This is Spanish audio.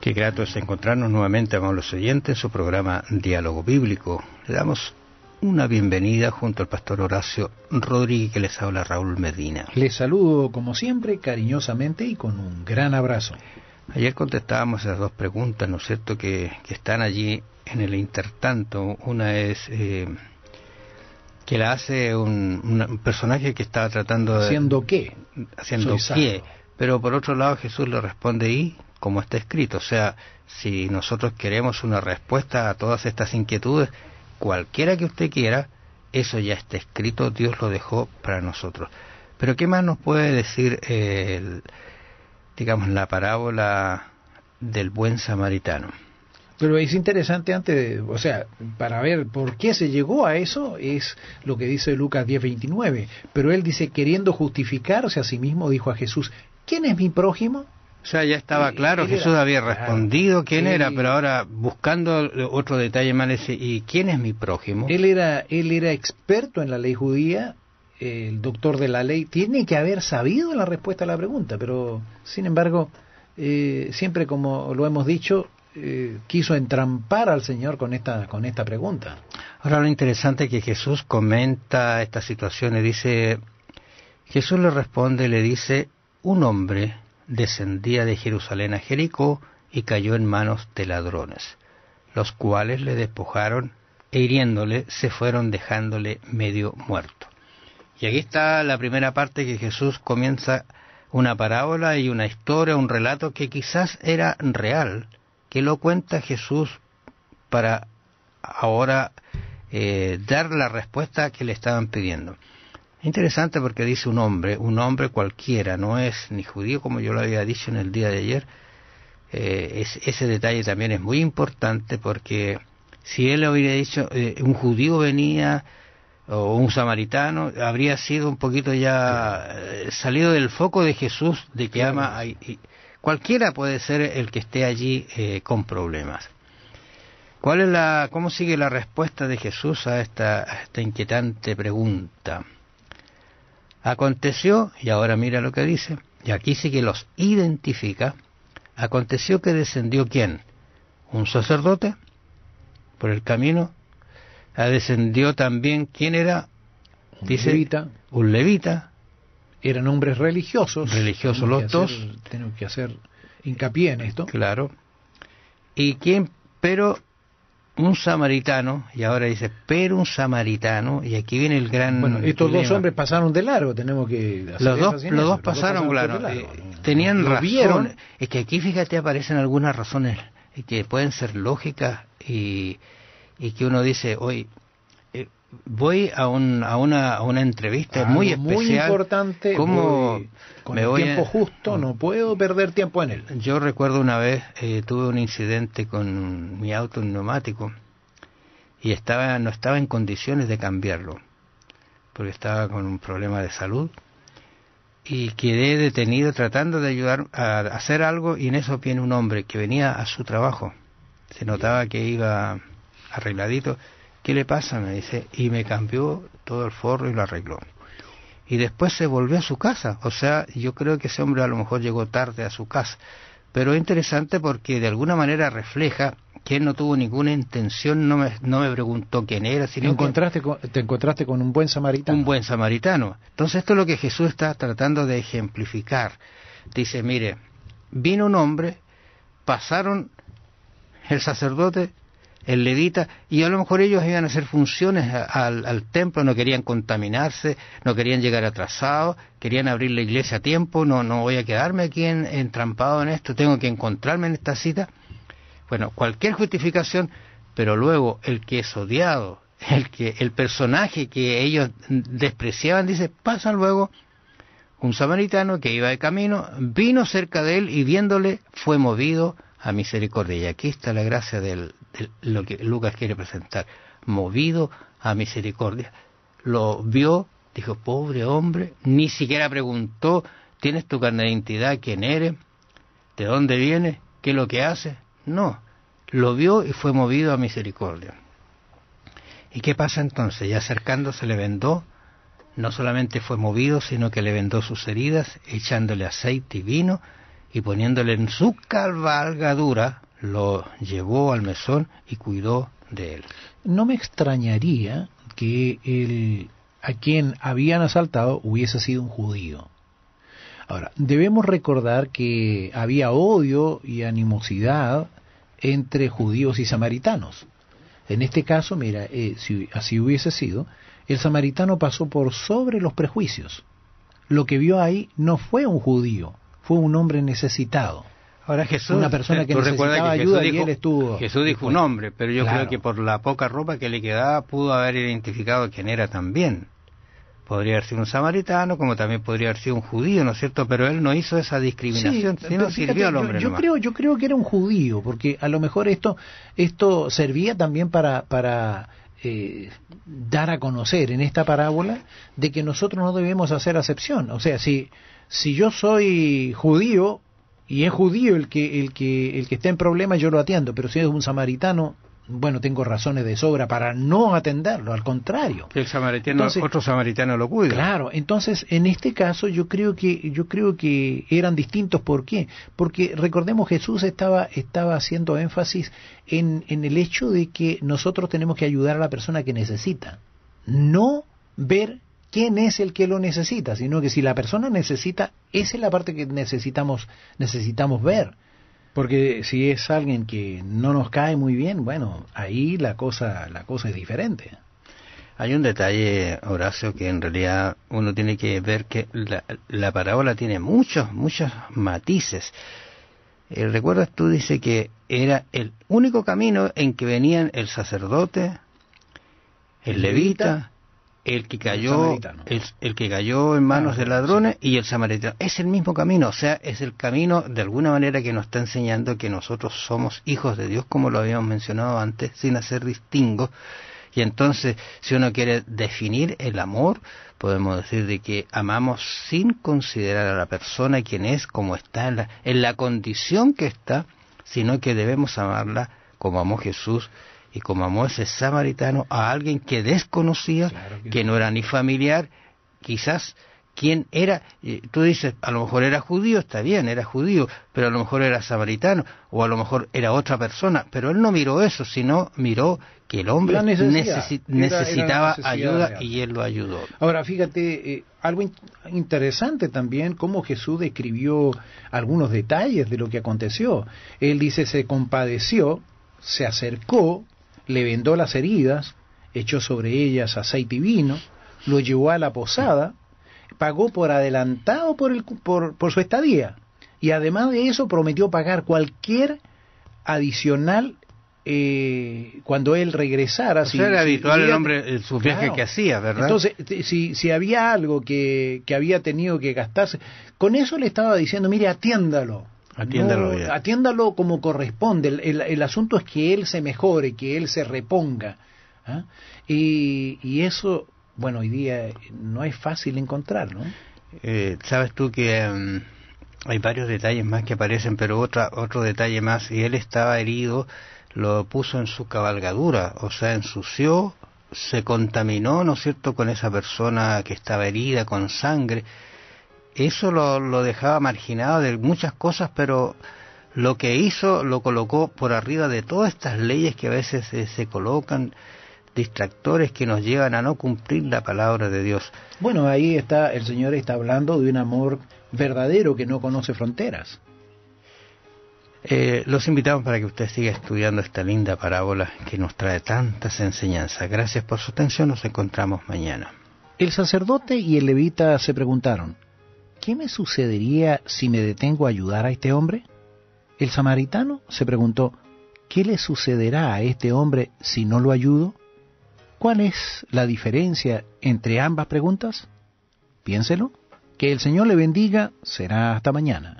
Qué grato es encontrarnos nuevamente, los oyentes, en su programa Diálogo Bíblico. Le damos una bienvenida junto al pastor Horacio Rodríguez, que les habla Raúl Medina. Les saludo, como siempre, cariñosamente y con un gran abrazo. Ayer contestábamos esas dos preguntas, ¿no es cierto?, que, están allí en el intertanto. Una es... Eh, que la hace un, personaje que estaba tratando de... ¿Haciendo qué? Haciendo qué. Pero por otro lado Jesús le responde, ¿y como está escrito. O sea, si nosotros queremos una respuesta a todas estas inquietudes, cualquiera que usted quiera, eso ya está escrito, Dios lo dejó para nosotros. Pero ¿qué más nos puede decir, eh, el, digamos, la parábola del buen samaritano? Pero es interesante antes, o sea, para ver por qué se llegó a eso es lo que dice Lucas 10:29. Pero él dice, queriendo justificarse a sí mismo, dijo a Jesús, ¿quién es mi prójimo? O sea, ya estaba claro, Jesús había respondido quién era, pero ahora buscando otro detalle más, ¿y quién es mi prójimo? Él era, él era experto en la ley judía, el doctor de la ley, tiene que haber sabido la respuesta a la pregunta, pero sin embargo, eh, siempre como lo hemos dicho, eh, quiso entrampar al Señor con esta, con esta pregunta. Ahora lo interesante es que Jesús comenta esta situación, y dice, Jesús le responde, le dice, un hombre descendía de Jerusalén a Jericó y cayó en manos de ladrones, los cuales le despojaron e hiriéndole se fueron dejándole medio muerto. Y aquí está la primera parte que Jesús comienza una parábola y una historia, un relato que quizás era real, que lo cuenta Jesús para ahora eh, dar la respuesta que le estaban pidiendo interesante porque dice un hombre, un hombre cualquiera, no es ni judío como yo lo había dicho en el día de ayer. Eh, ese detalle también es muy importante porque si él hubiera dicho eh, un judío venía o un samaritano, habría sido un poquito ya eh, salido del foco de Jesús de que ama a, cualquiera puede ser el que esté allí con problemas. ¿Cuál es la, ¿Cómo sigue la respuesta de Jesús a esta inquietante pregunta? Aconteció, y ahora mira lo que dice, y aquí sí que los identifica, aconteció que descendió quién? Un sacerdote por el camino. Ah, descendió también, ¿quién era? Un levita. Un levita. Eran hombres religiosos. Religiosos los dos. Tenemos que hacer hincapié en esto. Claro. ¿Y quién? Pero un samaritano, y ahora dice, pero un samaritano, y aquí viene el gran. Bueno, estos dos hombres pasaron de largo, tenemos que. Los dos, los dos pasaron, claro. Eh, tenían razón. Es que aquí, fíjate, aparecen algunas razones que pueden ser lógicas y, y que uno dice, hoy voy a, a, una, una entrevista muy especial. Muy importante. Como con el tiempo justo, no puedo perder tiempo en él. Yo recuerdo una vez, eh, tuve un incidente con mi auto neumático y estaba, no estaba en condiciones de cambiarlo, porque estaba con un problema de salud. Y quedé detenido tratando de ayudar a hacer algo y en eso viene un hombre que venía a su trabajo. Se notaba que iba arregladito ¿Qué le pasa? Me dice, y me cambió todo el forro y lo arregló. Y después se volvió a su casa. O sea, yo creo que ese hombre a lo mejor llegó tarde a su casa. Pero es interesante porque de alguna manera refleja que él no tuvo ninguna intención, no me, no me preguntó quién era, sino te encontraste con un buen samaritano. Un buen samaritano. Entonces esto es lo que Jesús está tratando de ejemplificar. Dice, mire, vino un hombre, pasaron el sacerdote el levita, y a lo mejor ellos iban a hacer funciones al, templo, no querían contaminarse, no querían llegar atrasados, querían abrir la iglesia a tiempo, no, no voy a quedarme aquí en, entrampado en esto, tengo que encontrarme en esta cita. Bueno, cualquier justificación, pero luego el que es odiado, el, que, el personaje que ellos despreciaban, dice, pasa luego un samaritano que iba de camino, vino cerca de él y viéndole fue movido a misericordia. Y aquí está la gracia de lo que Lucas quiere presentar. Movido a misericordia. Lo vio, dijo, pobre hombre, ni siquiera preguntó, ¿tienes tu carne de identidad? ¿Quién eres? ¿De dónde vienes? ¿Qué es lo que haces? No, lo vio y fue movido a misericordia. ¿Y qué pasa entonces? Y acercándose le vendó, no solamente fue movido, sino que le vendó sus heridas, echándole aceite y vino, y poniéndole en su cabalgadura lo llevó al mesón y cuidó de él. No me extrañaría que el, a quien habían asaltado hubiese sido un judío. Ahora, debemos recordar que había odio y animosidad entre judíos y samaritanos. En este caso, mira, eh, si así hubiese sido, el samaritano pasó por sobre los prejuicios. Lo que vio ahí no fue un judío, fue un hombre necesitado. Ahora Jesús, una persona que necesitaba ayuda dijo, y él estuvo. Jesús dijo un hombre, pero yo creo que por la poca ropa que le quedaba pudo haber identificado quién era también. Podría haber sido un samaritano, como también podría haber sido un judío, ¿no es cierto? Pero él no hizo esa discriminación, sino sirvió al hombre. Yo, yo creo, yo creo que era un judío, porque a lo mejor esto, esto servía también para, para eh, dar a conocer en esta parábola de que nosotros no debemos hacer acepción. O sea, si si yo soy judío y es judío el que, el que, el que está en problemas, yo lo atiendo, pero si es un samaritano, bueno, tengo razones de sobra para no atenderlo, al contrario. El samaritano, otro samaritano lo cuida. Claro, entonces en este caso yo creo que yo creo que eran distintos por qué? Porque recordemos Jesús estaba estaba haciendo énfasis en en el hecho de que nosotros tenemos que ayudar a la persona que necesita, no ver quién es el que lo necesita, sino que si la persona necesita, esa es la parte que necesitamos, necesitamos ver. Porque si es alguien que no nos cae muy bien, bueno, ahí la cosa, la cosa es diferente. Hay un detalle, Horacio, que en realidad uno tiene que ver que la, parábola tiene muchos, muchos matices. ¿Recuerdas tú? Dice que era el único camino en que venían el sacerdote, el levita el que cayó el, que cayó en manos de ladrones y el samaritano es el mismo camino o sea es el camino de alguna manera que nos está enseñando que nosotros somos hijos de Dios como lo habíamos mencionado antes sin hacer distingo. y entonces si uno quiere definir el amor podemos decir de que amamos sin considerar a la persona quien es como está en la, en la condición que está sino que debemos amarla como amó Jesús y como amó ese samaritano a alguien que desconocía, que, no era ni familiar, quizás quién era, tú dices, a lo mejor era judío, está bien, era judío, pero a lo mejor era samaritano, o a lo mejor era otra persona, pero él no miró eso, sino miró que el hombre necesitaba ayuda y él lo ayudó. Ahora, fíjate, eh, algo interesante también, cómo Jesús describió algunos detalles de lo que aconteció. Él dice, se compadeció, se acercó, le vendó las heridas, echó sobre ellas aceite y vino, lo llevó a la posada, pagó por adelantado por, el, por su estadía y además de eso prometió pagar cualquier adicional eh, cuando él regresara. era habitual el hombre eh, su viaje que hacía, ¿verdad? Entonces, si, había algo que, había tenido que gastarse, con eso le estaba diciendo, mire, atiéndalo, Atiéndalo, como corresponde. El, asunto es que él se mejore, que él se reponga. ah Y, y, eso, bueno, hoy día no es fácil encontrar, ¿no? Eh, Sabes tú que mm, hay varios detalles más que aparecen, pero otra, otro detalle más, y él estaba herido, lo puso en su cabalgadura, o sea, ensució, se contaminó, ¿no es cierto?, con esa persona que estaba herida, con sangre eso lo, lo dejaba marginado de muchas cosas, pero lo que hizo lo colocó por arriba de todas estas leyes que a veces eh, se, colocan distractores que nos llevan a no cumplir la palabra de Dios. Bueno, ahí está el Señor está hablando de un amor verdadero que no conoce fronteras. Eh, los invitamos para que usted siga estudiando esta linda parábola que nos trae tantas enseñanzas. Gracias por su atención, nos encontramos mañana. El sacerdote y el levita se preguntaron, ¿qué me sucedería si me detengo a ayudar a este hombre? El samaritano se preguntó, ¿qué le sucederá a este hombre si no lo ayudo? ¿Cuál es la diferencia entre ambas preguntas? Piénselo. Que el Señor le bendiga será hasta mañana.